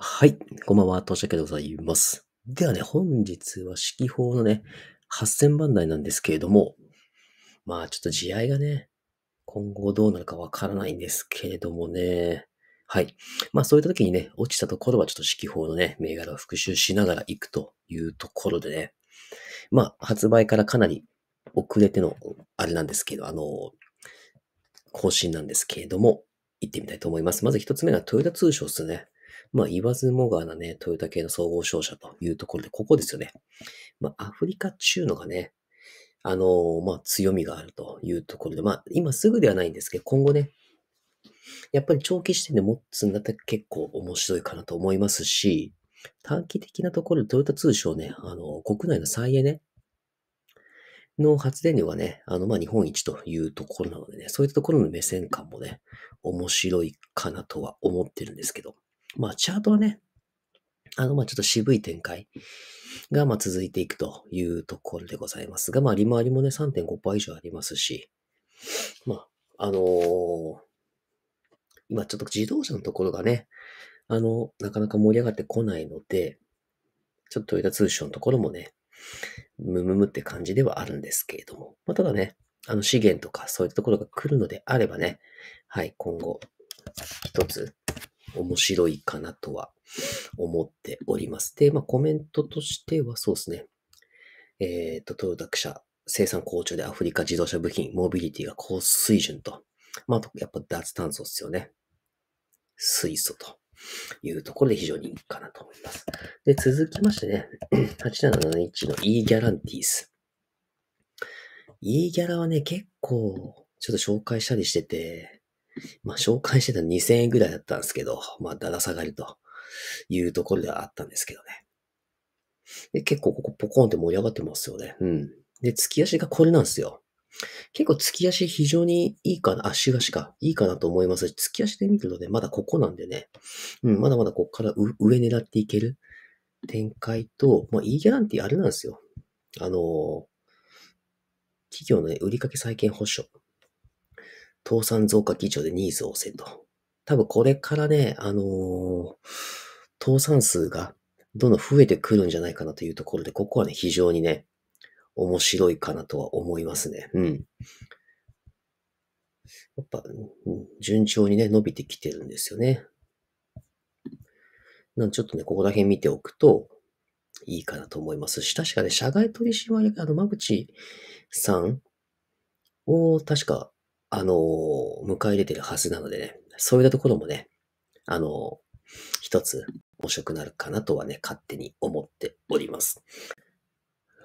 はい。こんばんは。としゃでございます。ではね、本日は四季法のね、8000番台なんですけれども、まあちょっと地合いがね、今後どうなるかわからないんですけれどもね、はい。まあそういった時にね、落ちたところはちょっと四季法のね、銘柄を復習しながら行くというところでね、まあ発売からかなり遅れての、あれなんですけど、あの、更新なんですけれども、行ってみたいと思います。まず一つ目がトヨタ通商ですね。まあ、言わずもがなね、トヨタ系の総合商社というところで、ここですよね。まあ、アフリカ中のがね、あのー、まあ、強みがあるというところで、まあ、今すぐではないんですけど、今後ね、やっぱり長期視点で持つんだったら結構面白いかなと思いますし、短期的なところでトヨタ通商ね、あの、国内の再エネの発電量がね、あの、ま日本一というところなのでね、そういったところの目線感もね、面白いかなとは思ってるんですけど。まあ、チャートはね、あの、まあ、ちょっと渋い展開が、まあ、続いていくというところでございますが、まあ、利回りもね、3.5%倍以上ありますし、まあ、あのー、今ちょっと自動車のところがね、あの、なかなか盛り上がってこないので、ちょっとトヨタ通商のところもね、ムムムって感じではあるんですけれども、まあ、ただね、あの資源とかそういったところが来るのであればね、はい、今後、一つ、面白いかなとは思っております。で、まあコメントとしてはそうですね。えっ、ー、と、トヨタ社生産好調でアフリカ自動車部品、モビリティが高水準と。まあ、やっぱ脱炭素ですよね。水素というところで非常にいいかなと思います。で、続きましてね、8771 の E ギャランティーズ。E ギャラはね、結構、ちょっと紹介したりしてて、まあ、紹介してた2000円ぐらいだったんですけど、まあ、だだ下がりというところではあったんですけどね。で、結構ここポコンって盛り上がってますよね。うん。で、月足がこれなんですよ。結構月足非常にいいかな、足がしかいいかなと思います月足で見るとね、まだここなんでね、うん、まだまだここから上狙っていける展開と、まあ、いギャランティーあれなんですよ。あのー、企業のね、売りかけ債建保証。倒産増加基調でニーズを押せと。多分これからね、あのー、倒産数がどんどん増えてくるんじゃないかなというところで、ここはね、非常にね、面白いかなとは思いますね。うん。やっぱ、順調にね、伸びてきてるんですよね。なんちょっとね、ここだけ見ておくと、いいかなと思いますし、確かね、社外取締役、あの、まぶちさんを、確か、あの、迎え入れてるはずなのでね、そういったところもね、あの、一つ面白くなるかなとはね、勝手に思っております。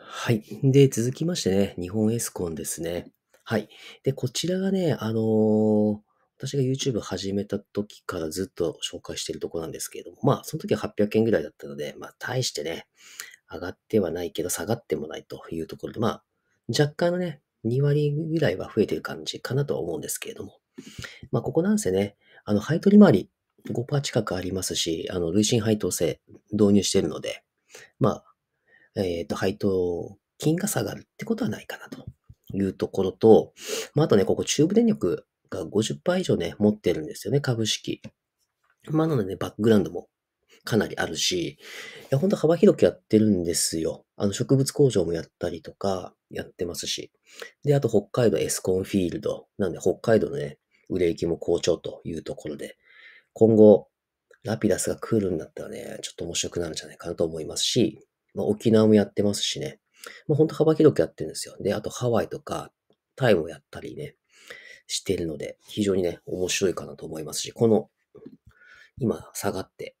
はい。で、続きましてね、日本エスコンですね。はい。で、こちらがね、あのー、私が YouTube 始めた時からずっと紹介してるとこなんですけれども、まあ、その時は800件ぐらいだったので、まあ、大してね、上がってはないけど、下がってもないというところで、まあ、若干のね、2割ぐらいは増えてる感じかなとは思うんですけれども。まあ、ここなんせね、あの、配当利回り5%近くありますし、あの、累進配当制導入してるので、まあ、えっ、ー、と、配当金が下がるってことはないかなというところと、まあ、あとね、ここ中部電力が50%以上ね、持ってるんですよね、株式。まあ、なのでね、バックグラウンドもかなりあるし、いや、ほんと幅広くやってるんですよ。あの、植物工場もやったりとか、やってますし。で、あと北海道エスコンフィールド。なんで北海道のね、売れ行きも好調というところで、今後、ラピダスが来るんだったらね、ちょっと面白くなるんじゃないかなと思いますし、まあ、沖縄もやってますしね。もうほんと幅広くやってるんですよ。で、あとハワイとか、タイもやったりね、してるので、非常にね、面白いかなと思いますし、この、今、下がって、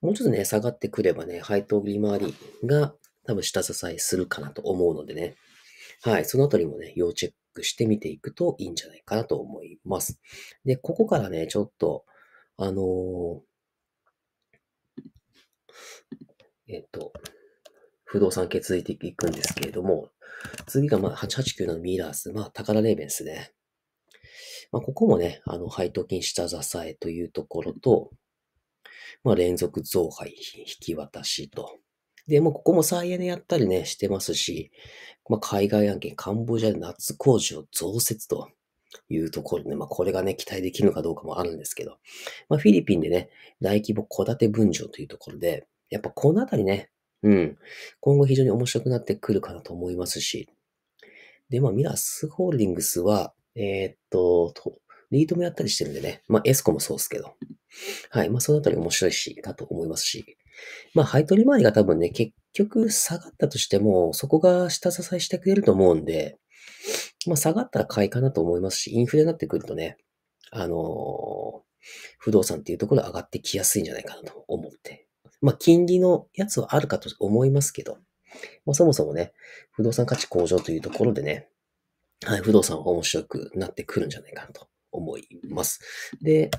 もうちょっとね、下がってくればね、配当利回りが多分下支えするかなと思うのでね。はい。そのあたりもね、要チェックしてみていくといいんじゃないかなと思います。で、ここからね、ちょっと、あのー、えっと、不動産系続いていくんですけれども、次がまあ889のミラース、まあ宝田レーベンスね。まあここもね、あの、配当金下支えというところと、まあ連続増配引き渡しと、で、もうここも再エネやったりね、してますし、まあ、海外案件、カンボジアで夏工事を増設というところで、ね、まあ、これがね、期待できるのかどうかもあるんですけど、まあ、フィリピンでね、大規模戸建て分譲というところで、やっぱこのあたりね、うん、今後非常に面白くなってくるかなと思いますし、で、まあ、ミラスホールディングスは、えー、っと、リードもやったりしてるんでね、まあ、エスコもそうですけど、はい、まあ、そのあたり面白いし、かと思いますし、まあ、配当利回りが多分ね、結局下がったとしても、そこが下支えしてくれると思うんで、まあ、下がったら買いかなと思いますし、インフレになってくるとね、あのー、不動産っていうところ上がってきやすいんじゃないかなと思って。まあ、金利のやつはあるかと思いますけど、まあ、そもそもね、不動産価値向上というところでね、はい、不動産は面白くなってくるんじゃないかなと思います。で、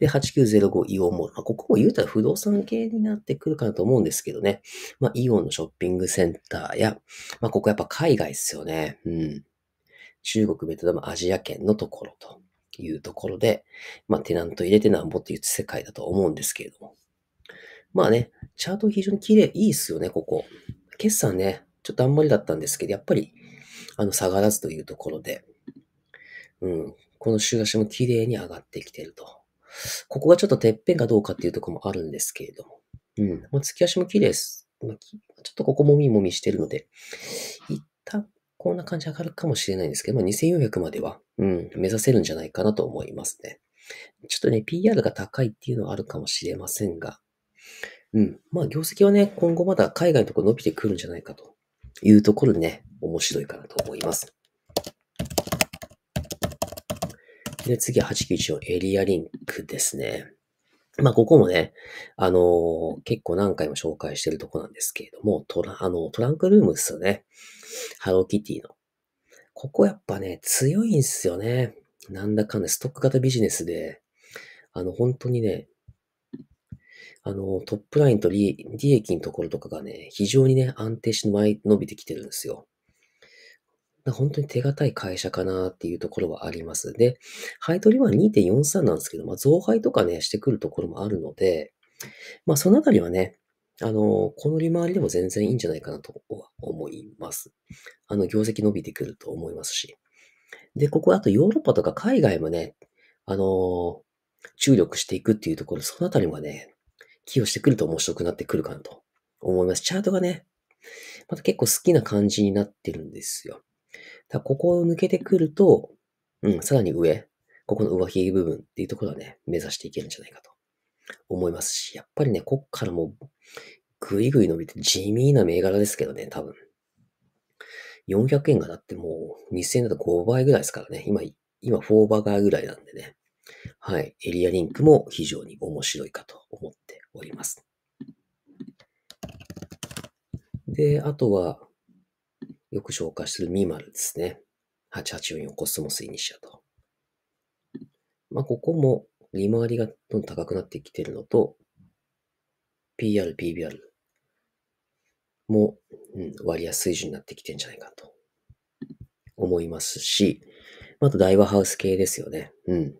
で、8905イオンモール。まあ、ここも言うたら不動産系になってくるかなと思うんですけどね。まあ、イオンのショッピングセンターや、まあ、ここやっぱ海外ですよね。うん。中国、ベトナム、アジア圏のところというところで、まあ、テナント入れてなんぼってっう世界だと思うんですけれども。まあね、チャート非常に綺麗、いいっすよね、ここ。決算ね、ちょっとあんまりだったんですけど、やっぱり、あの、下がらずというところで、うん、この週足も綺麗に上がってきてると。ここがちょっとてっぺんかどうかっていうとこもあるんですけれども。うん。もう月足も綺麗です。ちょっとここもみもみしてるので、一旦こんな感じ上がるかもしれないんですけど、まあ、2400までは、うん、目指せるんじゃないかなと思いますね。ちょっとね、PR が高いっていうのはあるかもしれませんが、うん。まあ、業績はね、今後まだ海外のところ伸びてくるんじゃないかというところでね、面白いかなと思います。で、次は891のエリアリンクですね。まあ、ここもね、あのー、結構何回も紹介してるとこなんですけれども、トラ、あの、トランクルームっすよね。ハローキティの。ここやっぱね、強いんすよね。なんだかんだ、ストック型ビジネスで、あの、本当にね、あの、トップラインと利益のところとかがね、非常にね、安定して前伸びてきてるんですよ。本当に手堅い会社かなっていうところはあります。で、配取りは2.43なんですけど、まあ、増配とかね、してくるところもあるので、まあ、そのあたりはね、あの、この利回りでも全然いいんじゃないかなとは思います。あの、業績伸びてくると思いますし。で、ここ、あとヨーロッパとか海外もね、あの、注力していくっていうところ、そのあたりもね、寄与してくると面白くなってくるかなと思います。チャートがね、また結構好きな感じになってるんですよ。だここを抜けてくると、うん、さらに上、ここの上髭部分っていうところはね、目指していけるんじゃないかと思いますし、やっぱりね、こっからもぐいぐい伸びて地味な銘柄ですけどね、多分。400円がだってもう2000円だと5倍ぐらいですからね。今、今4バーガーぐらいなんでね。はい。エリアリンクも非常に面白いかと思っております。で、あとは、よく紹介するミマルですね。8844コスモスイニシアと。まあ、ここも利回りがどんどん高くなってきてるのと、PR、PBR も、うん、割安水準になってきてんじゃないかと思いますし、あと大和ハウス系ですよね。うん。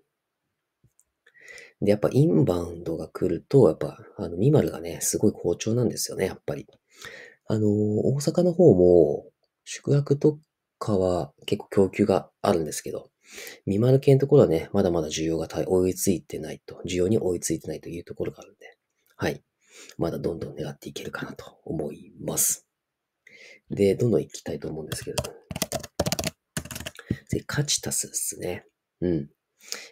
で、やっぱインバウンドが来ると、やっぱ、あの、ミマルがね、すごい好調なんですよね、やっぱり。あのー、大阪の方も、宿泊とかは結構供給があるんですけど、未丸系のところはね、まだまだ需要が追いついてないと、需要に追いついてないというところがあるんで、はい。まだどんどん狙っていけるかなと思います。で、どんどん行きたいと思うんですけど、で、カチタスですね。うん。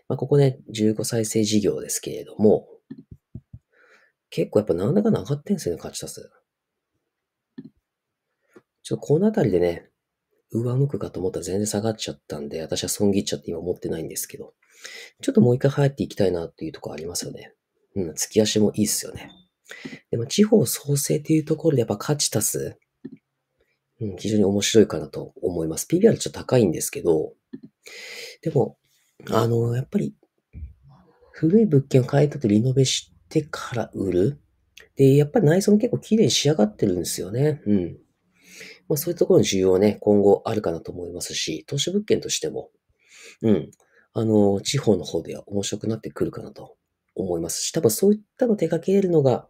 まあ、ここね、15再生事業ですけれども、結構やっぱなんだかんだ上がってんすよね、カチタス。ちょっとこのあたりでね、上向くかと思ったら全然下がっちゃったんで、私は損切っちゃって今持ってないんですけど、ちょっともう一回入っていきたいなっていうところありますよね。うん、月足もいいっすよね。でも地方創生っていうところでやっぱ価値足す、うん、非常に面白いかなと思います。PBR ちょっと高いんですけど、でも、あの、やっぱり、古い物件を買えたとリノベしてから売る。で、やっぱり内装も結構綺麗に仕上がってるんですよね。うん。まあ、そういうところの需要はね、今後あるかなと思いますし、投資物件としても、うん、あの、地方の方では面白くなってくるかなと思いますし、多分そういったの手掛けるのが、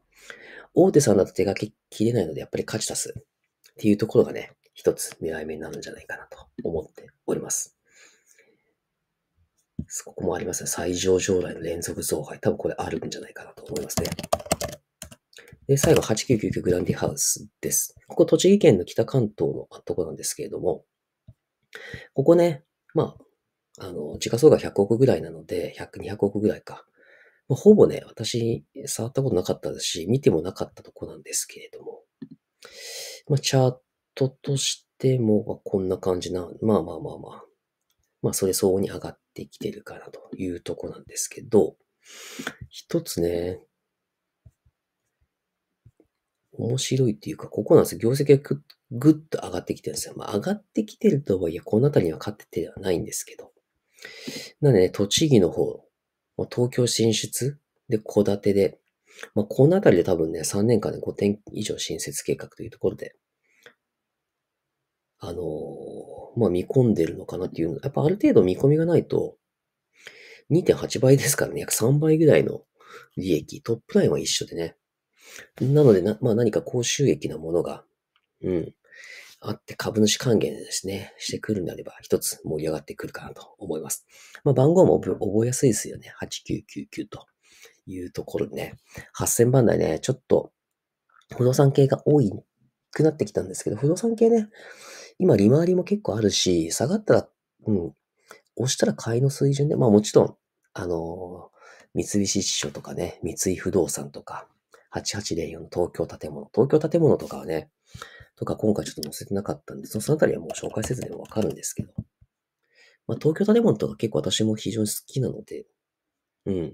大手さんだと手掛けきれないので、やっぱり価値足すっていうところがね、一つ狙い目になるんじゃないかなと思っております。ここもありますね。最上場来の連続増配。多分これあるんじゃないかなと思いますね。で、最後、899グランディハウスです。ここ、栃木県の北関東のとこなんですけれども、ここね、まあ、あの、時価総額100億ぐらいなので、100、200億ぐらいか。まあ、ほぼね、私、触ったことなかったですし、見てもなかったとこなんですけれども、まあ、チャートとしても、こんな感じな、まあまあまあまあ、まあ、それ相応に上がってきてるかなというとこなんですけど、一つね、面白いっていうか、ここなんですよ。業績がぐっと上がってきてるんですよ。まあ、上がってきてるとはいえ、この辺りには勝っててではないんですけど。なんでね、栃木の方、東京進出で、戸建てで、まあ、この辺りで多分ね、3年間で5点以上新設計画というところで、あのー、まあ、見込んでるのかなっていうの。やっぱある程度見込みがないと、2.8倍ですからね、約3倍ぐらいの利益。トップラインは一緒でね。なのでな、まあ何か高収益なものが、うん、あって株主還元ですね、してくるんであれば、一つ盛り上がってくるかなと思います。まあ番号も覚えやすいですよね。8999というところでね。8000番台ね、ちょっと不動産系が多いくなってきたんですけど、不動産系ね、今利回りも結構あるし、下がったら、うん、押したら買いの水準で、まあもちろん、あのー、三菱地所とかね、三井不動産とか、8804の東京建物。東京建物とかはね、とか今回ちょっと載せてなかったんで、そのあたりはもう紹介せずでもわかるんですけど。まあ、東京建物とか結構私も非常に好きなので、うん。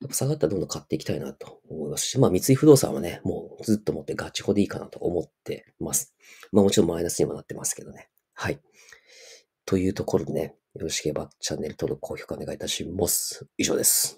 やっぱ下がったらどんどん買っていきたいなと思いますし、まあ三井不動産はね、もうずっと持ってガチホでいいかなと思ってます。まあもちろんマイナスにはなってますけどね。はい。というところでね、よろしければチャンネル登録、高評価お願いいたします。以上です。